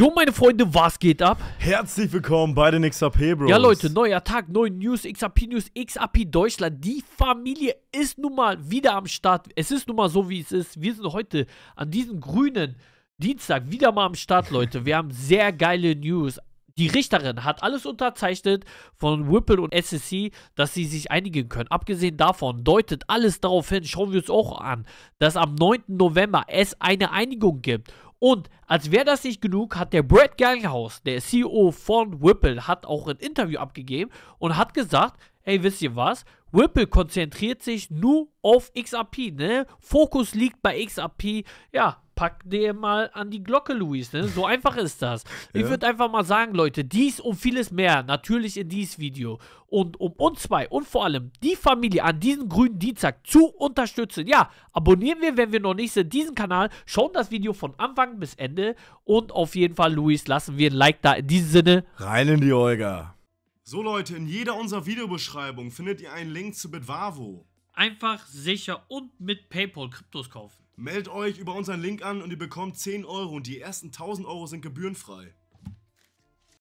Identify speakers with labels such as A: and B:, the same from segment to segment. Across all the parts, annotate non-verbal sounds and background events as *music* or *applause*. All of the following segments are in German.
A: Jo, meine Freunde, was geht ab? Herzlich willkommen bei den XAP Bros. Ja, Leute,
B: neuer Tag, neue News, XAP News, XAP Deutschland. Die Familie ist nun mal wieder am Start. Es ist nun mal so, wie es ist. Wir sind heute an diesem grünen Dienstag wieder mal am Start, Leute. Wir haben sehr geile News. Die Richterin hat alles unterzeichnet von Whipple und SSC, dass sie sich einigen können. Abgesehen davon deutet alles darauf hin, schauen wir uns auch an, dass am 9. November es eine Einigung gibt. Und als wäre das nicht genug, hat der Brad Gellinghaus, der CEO von Whipple, hat auch ein Interview abgegeben und hat gesagt, ey, wisst ihr was? Whipple konzentriert sich nur auf XRP, ne? Fokus liegt bei XRP. Ja, pack dir mal an die Glocke, Luis. Ne? So einfach ist das. *laughs* Ich ja. würde einfach mal sagen, Leute, dies und vieles mehr natürlich in dieses Video. Und um uns zwei und vor allem die Familie an diesem grünen Dienstag zu unterstützen, ja, abonnieren wir, wenn wir noch nicht sind, diesen Kanal, schauen das Video von Anfang bis Ende und auf jeden Fall, Luis, lassen wir ein Like da. In diesem Sinne, rein in die Olga. So Leute, in jeder unserer
A: Videobeschreibung findet ihr einen Link zu Bitwavo. Einfach sicher und mit PayPal
B: Kryptos kaufen.
A: Meldet euch über unseren Link an und ihr bekommt 10 Euro und die ersten 1000 Euro sind gebührenfrei.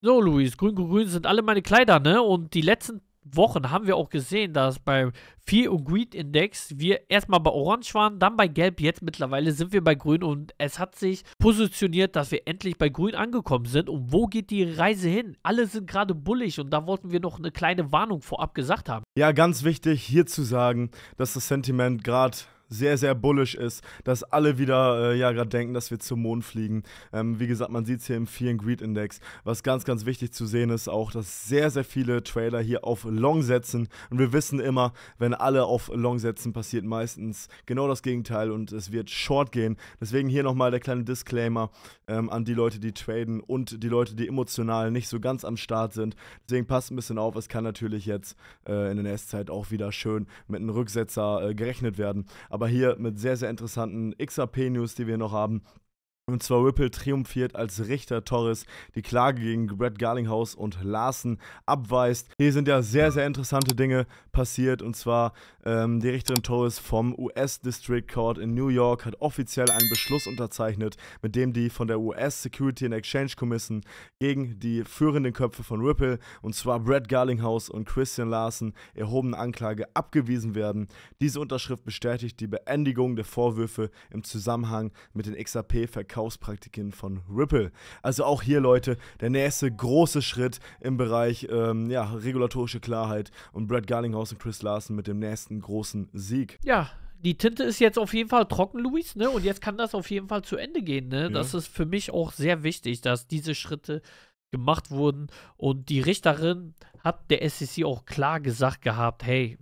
B: So, Luis, grün, grün, grün sind alle meine Kleider, ne? Und die letzten Wochen haben wir auch gesehen, dass beim Fear und Greed Index wir erstmal bei Orange waren, dann bei Gelb, jetzt mittlerweile sind wir bei Grün und es hat sich positioniert, dass wir endlich bei Grün angekommen sind. Und wo geht die Reise hin? Alle sind gerade bullig und da wollten wir noch eine kleine Warnung vorab gesagt haben.
A: Ja, ganz wichtig hier zu sagen, dass das Sentiment gerade sehr, sehr bullish ist, dass alle wieder äh, ja gerade denken, dass wir zum Mond fliegen. Ähm, wie gesagt, man sieht es hier im Fear and Greed Index. Was ganz, ganz wichtig zu sehen ist auch, dass sehr, sehr viele Trailer hier auf Long setzen. Und wir wissen immer, wenn alle auf Long setzen, passiert meistens genau das Gegenteil und es wird Short gehen. Deswegen hier nochmal der kleine Disclaimer ähm, an die Leute, die traden und die Leute, die emotional nicht so ganz am Start sind. Deswegen passt ein bisschen auf. Es kann natürlich jetzt äh, in der nächsten Zeit auch wieder schön mit einem Rücksetzer äh, gerechnet werden. Aber aber hier mit sehr, sehr interessanten XRP-News, die wir noch haben. Und zwar Ripple triumphiert, als Richter Torres die Klage gegen Brett Garlinghouse und Larsen abweist. Hier sind ja sehr, sehr interessante Dinge passiert. Und zwar ähm, die Richterin Torres vom US District Court in New York hat offiziell einen Beschluss unterzeichnet, mit dem die von der US Security and Exchange Commission gegen die führenden Köpfe von Ripple, und zwar Brett Garlinghouse und Christian Larsen, erhobene Anklage abgewiesen werden. Diese Unterschrift bestätigt die Beendigung der Vorwürfe im Zusammenhang mit den xrp verkaufs Verkaufspraktiken von Ripple. Also auch hier, Leute, der nächste große Schritt im Bereich ähm, ja, regulatorische Klarheit und Brad Garlinghouse und Chris Larsen mit dem nächsten großen Sieg.
B: Ja, die Tinte ist jetzt auf jeden Fall trocken, Luis, ne? Und jetzt kann das auf jeden Fall zu Ende gehen, ne? Ja. Das ist für mich auch sehr wichtig, dass diese Schritte gemacht wurden. Und die Richterin hat der SEC auch klar gesagt gehabt, hey,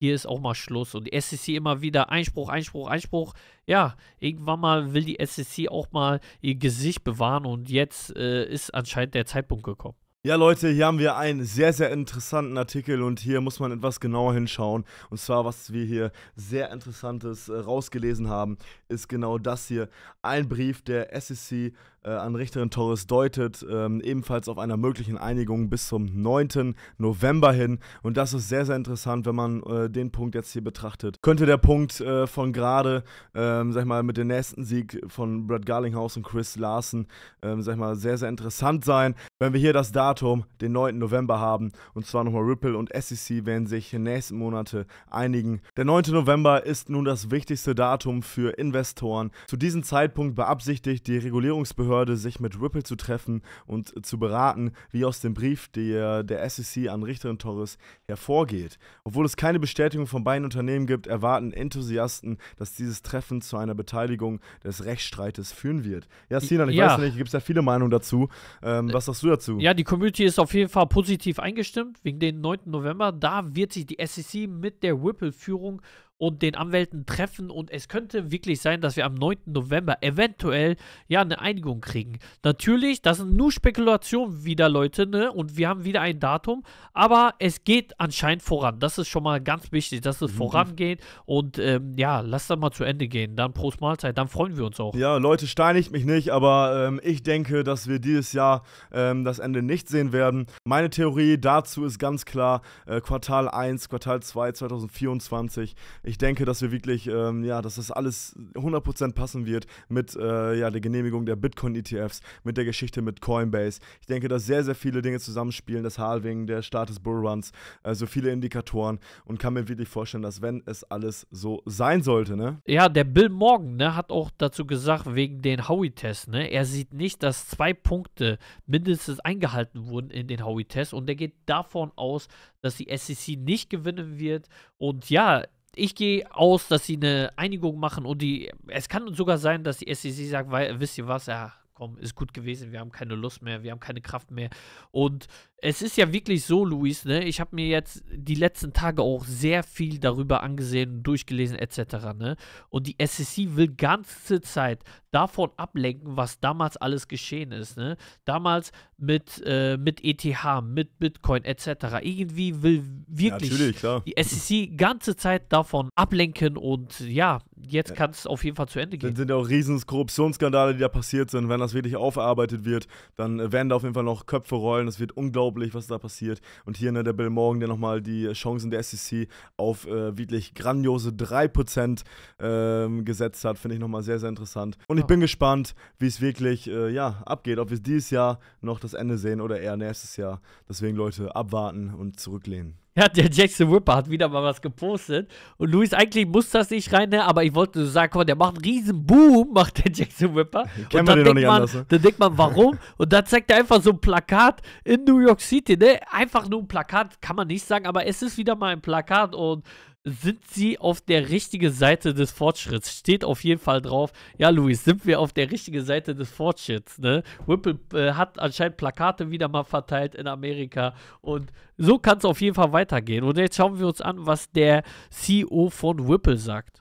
B: hier ist auch mal Schluss. Und die SEC immer wieder Einspruch, Einspruch, Einspruch. Ja, irgendwann mal will die SEC auch mal ihr Gesicht bewahren und jetzt äh, ist anscheinend der Zeitpunkt gekommen.
A: Ja, Leute, hier haben wir einen sehr, sehr interessanten Artikel und hier muss man etwas genauer hinschauen. Und zwar, was wir hier sehr Interessantes äh, rausgelesen haben, ist genau das hier. Ein Brief der SEC äh, an Richterin Torres deutet, ähm, ebenfalls auf einer möglichen Einigung bis zum 9. November hin. Und das ist sehr, sehr interessant, wenn man äh, den Punkt jetzt hier betrachtet. Könnte der Punkt äh, von gerade, ähm, sag ich mal, mit dem nächsten Sieg von Brad Garlinghouse und Chris Larsen, ähm, sag ich mal, sehr, sehr interessant sein, wenn wir hier das Datum, den 9. November haben. Und zwar nochmal Ripple und SEC werden sich in den nächsten Monate einigen. Der 9. November ist nun das wichtigste Datum für Investoren. Zu diesem Zeitpunkt beabsichtigt die Regulierungsbehörde Behörde, sich mit Ripple zu treffen und äh, zu beraten, wie aus dem Brief der, der SEC an Richterin Torres hervorgeht. Obwohl es keine Bestätigung von beiden Unternehmen gibt, erwarten Enthusiasten, dass dieses Treffen zu einer Beteiligung des Rechtsstreites führen wird. Ja, Sinan, ich ja. weiß nicht, gibt es ja viele Meinungen dazu. Ähm, was sagst du dazu? Ja,
B: die Community ist auf jeden Fall positiv eingestimmt wegen dem 9. November. Da wird sich die SEC mit der Ripple-Führung und den Anwälten treffen und es könnte wirklich sein, dass wir am 9. November eventuell ja eine Einigung kriegen. Natürlich, das sind nur Spekulationen wieder, Leute, ne? Und wir haben wieder ein Datum, aber es geht anscheinend voran. Das ist schon mal ganz wichtig, dass es mhm. vorangeht und ähm, ja, lasst das mal zu Ende gehen. Dann Prost Mahlzeit, dann freuen wir uns auch.
A: Ja, Leute, steinigt mich nicht, aber ähm, ich denke, dass wir dieses Jahr ähm, das Ende nicht sehen werden. Meine Theorie dazu ist ganz klar äh, Quartal 1, Quartal 2 2024 ich denke, dass wir wirklich, ähm, ja, dass das alles 100% passen wird mit äh, ja, der Genehmigung der Bitcoin-ETFs, mit der Geschichte mit Coinbase. Ich denke, dass sehr, sehr viele Dinge zusammenspielen, das Halving, der Start des Bullruns, also viele Indikatoren und kann mir wirklich vorstellen, dass wenn es alles so sein sollte, ne?
B: Ja, der Bill Morgan, ne, hat auch dazu gesagt, wegen den Howie-Tests, ne, er sieht nicht, dass zwei Punkte mindestens eingehalten wurden in den Howie-Tests und er geht davon aus, dass die SEC nicht gewinnen wird und ja, ich gehe aus, dass sie eine Einigung machen und die, es kann sogar sein, dass die SEC sagt, weil, wisst ihr was, ja, komm, ist gut gewesen, wir haben keine Lust mehr, wir haben keine Kraft mehr und es ist ja wirklich so, Luis, ne? Ich habe mir jetzt die letzten Tage auch sehr viel darüber angesehen, durchgelesen etc. Ne? Und die SEC will ganze Zeit davon ablenken, was damals alles geschehen ist. Ne? Damals mit, äh, mit ETH, mit Bitcoin etc. Irgendwie will wirklich ja, die SEC ganze Zeit davon ablenken und ja, jetzt ja. kann es auf jeden Fall zu Ende gehen. Dann
A: sind ja auch riesen Korruptionsskandale, die da passiert sind. Wenn das wirklich aufarbeitet wird, dann werden da auf jeden Fall noch Köpfe rollen. Das wird unglaublich unglaublich, was da passiert. Und hier ne, der Bill Morgan, der nochmal die Chancen der SEC auf äh, wirklich grandiose 3% ähm, gesetzt hat, finde ich nochmal sehr, sehr interessant. Und ich oh. bin gespannt, wie es wirklich äh, ja, abgeht, ob wir dieses Jahr noch das Ende sehen oder eher nächstes Jahr. Deswegen Leute, abwarten und zurücklehnen.
B: Ja, der Jackson Whipper hat wieder mal was gepostet. Und Luis, eigentlich muss das nicht rein, ne? aber ich wollte nur sagen, guck mal, der macht einen riesen Boom, *laughs* macht der Jackson Whipper. Kennt man den noch nicht man, anders. Ne? Dann denkt man, warum? und dann zeigt er einfach so ein Plakat in New York City, ne? Einfach nur ein Plakat, kann man nicht sagen, aber es ist wieder mal ein Plakat und sind sie auf der richtigen Seite des Fortschritts? Steht auf jeden Fall drauf. Ja, Luis, sind wir auf der richtigen Seite des Fortschritts? Ne? Whipple äh, hat anscheinend Plakate wieder mal verteilt in Amerika und so kann es auf jeden Fall weitergehen. Und jetzt schauen wir uns an, was der CEO von Whipple sagt.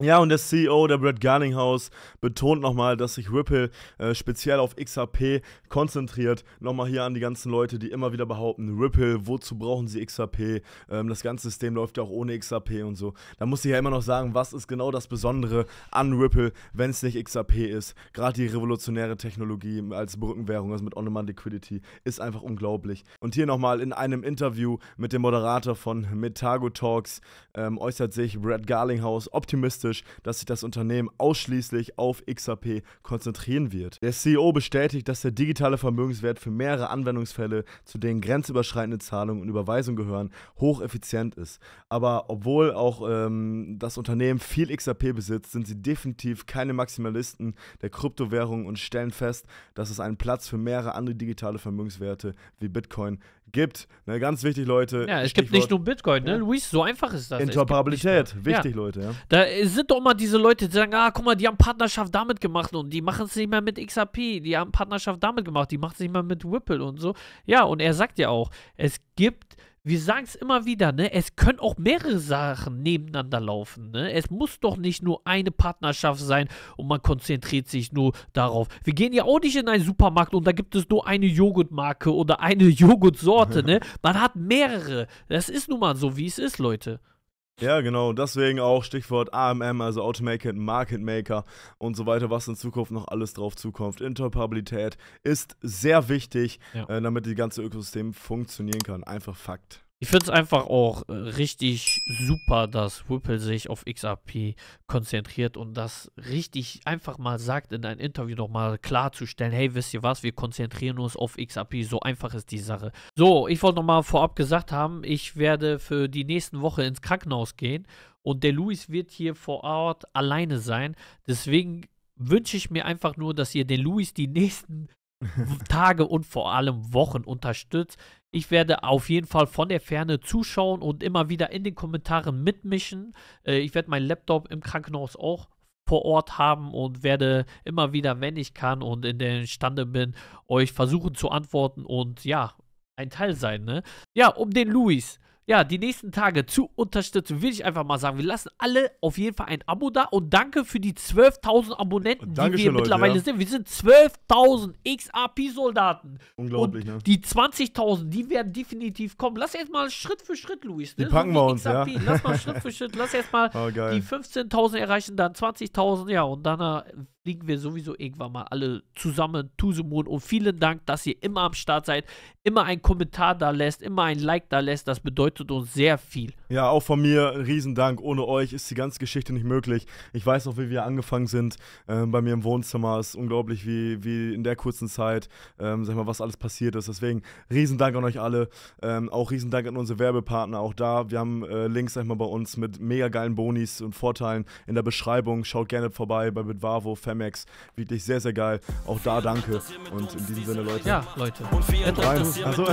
B: Ja,
A: und der CEO der Brad Garninghouse betont nochmal, dass sich Ripple äh, speziell auf XRP konzentriert. Nochmal hier an die ganzen Leute, die immer wieder behaupten, Ripple, wozu brauchen sie XRP? Ähm, das ganze System läuft ja auch ohne XRP und so. Da muss ich ja immer noch sagen, was ist genau das Besondere an Ripple, wenn es nicht XRP ist? Gerade die revolutionäre Technologie als Brückenwährung, also mit On-Demand-Liquidity, ist einfach unglaublich. Und hier nochmal in einem Interview mit dem Moderator von Metago Talks ähm, äußert sich Brad Garlinghouse optimistisch optimistisch, dass sich das Unternehmen ausschließlich auf XRP konzentrieren wird. Der CEO bestätigt, dass der digitale Vermögenswert für mehrere Anwendungsfälle, zu denen grenzüberschreitende Zahlungen und Überweisungen gehören, hocheffizient ist. Aber obwohl auch ähm, das Unternehmen viel XRP besitzt, sind sie definitiv keine Maximalisten der Kryptowährungen und stellen fest, dass es einen Platz für mehrere andere digitale Vermögenswerte wie Bitcoin gibt gibt. Ne, ganz wichtig, Leute. Ja, es Stichwort. gibt nicht nur Bitcoin, ne, ja. Luis? So einfach ist das. Interoperabilität, wichtig, ja. Leute. Ja.
B: Da sind doch immer diese Leute, die sagen, ah, guck mal, die haben Partnerschaft damit gemacht und die machen es nicht mehr mit XRP, die haben Partnerschaft damit gemacht, die machen es nicht mehr mit Whipple und so. Ja, und er sagt ja auch, es gibt wir sagen es immer wieder, ne? Es können auch mehrere Sachen nebeneinander laufen, ne? Es muss doch nicht nur eine Partnerschaft sein und man konzentriert sich nur darauf. Wir gehen ja auch nicht in einen Supermarkt und da gibt es nur eine Joghurtmarke oder eine *laughs* Joghurtsorte, *laughs* ne? Man hat mehrere. Das ist nun mal so, wie es ist, Leute.
A: Ja, genau. Deswegen auch Stichwort AMM, also Automated Market Maker und so weiter, was in Zukunft noch alles drauf zukommt. Interoperabilität ist sehr wichtig, ja. äh, damit die ganze Ökosystem funktionieren kann. Einfach Fakt.
B: Ich finde es einfach auch äh, richtig super, dass Whipple sich auf XRP konzentriert und das richtig einfach mal sagt, in einem Interview nochmal klarzustellen, hey, wisst ihr was, wir konzentrieren uns auf XRP, so einfach ist die Sache. So, ich wollte nochmal vorab gesagt haben, ich werde für die nächsten Woche ins Krankenhaus gehen und der Luis wird hier vor Ort alleine sein, deswegen wünsche ich mir einfach nur, dass ihr den Luis die nächsten *laughs* Tage und vor allem Wochen unterstützt. Ich werde auf jeden Fall von der Ferne zuschauen und immer wieder in den Kommentaren mitmischen. Äh, ich werde meinen Laptop im Krankenhaus auch vor Ort haben und werde immer wieder, wenn ich kann und in der Stande bin, euch versuchen zu antworten und ja, ein Teil sein. Ne? Ja, um den Luis ja, die nächsten Tage zu unterstützen, will ich einfach mal sagen. Wir lassen alle auf jeden Fall ein Abo da und danke für die 12.000 Abonnenten, die wir Leute, mittlerweile ja. sind. Wir sind 12.000 xrp soldaten
A: Unglaublich, und ne? Die
B: 20.000, die werden definitiv kommen. Lass erstmal Schritt für Schritt, Luis. Ne? packen so wir uns, XAP. ja. Lass mal Schritt für Schritt, lass erstmal *laughs* oh, die 15.000 erreichen, dann 20.000, ja, und dann äh, fliegen wir sowieso irgendwann mal alle zusammen. Tusumun und vielen Dank, dass ihr immer am Start seid, immer einen Kommentar da lässt, immer ein Like da lässt. Das bedeutet uns sehr viel.
A: Ja, auch von mir ein Riesendank. Ohne euch ist die ganze Geschichte nicht möglich. Ich weiß noch, wie wir angefangen sind ähm, bei mir im Wohnzimmer. Es ist unglaublich, wie, wie in der kurzen Zeit, ähm, sag mal, was alles passiert ist. Deswegen Riesendank an euch alle. Ähm, auch Riesendank an unsere Werbepartner. Auch da, wir haben äh, Links, sag mal, bei uns mit mega geilen Bonis und Vorteilen in der Beschreibung. Schaut gerne vorbei bei Bitwavo, Family. Climax. Wirklich sehr, sehr geil. Auch da danke. Und in
B: diesem Sinne, Leute. Ja, Leute. Und rein. Also. *laughs* soll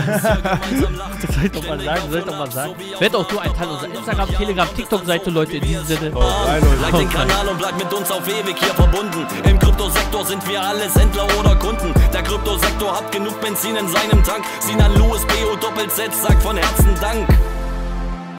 B: ich nochmal sagen? Soll ich nochmal sagen? Werd auch du ein Teil unserer Instagram, Telegram, TikTok-Seite, Leute. In diesem Sinne. Oh, rein, Leute. Like den Kanal und bleib mit uns auf ewig hier verbunden. Im Kryptosektor sind wir alle Sendler oder Kunden. Der Kryptosektor hat genug Benzin in seinem Tank. Sinan Louis, BO Doppel Z sagt von Herzen Dank.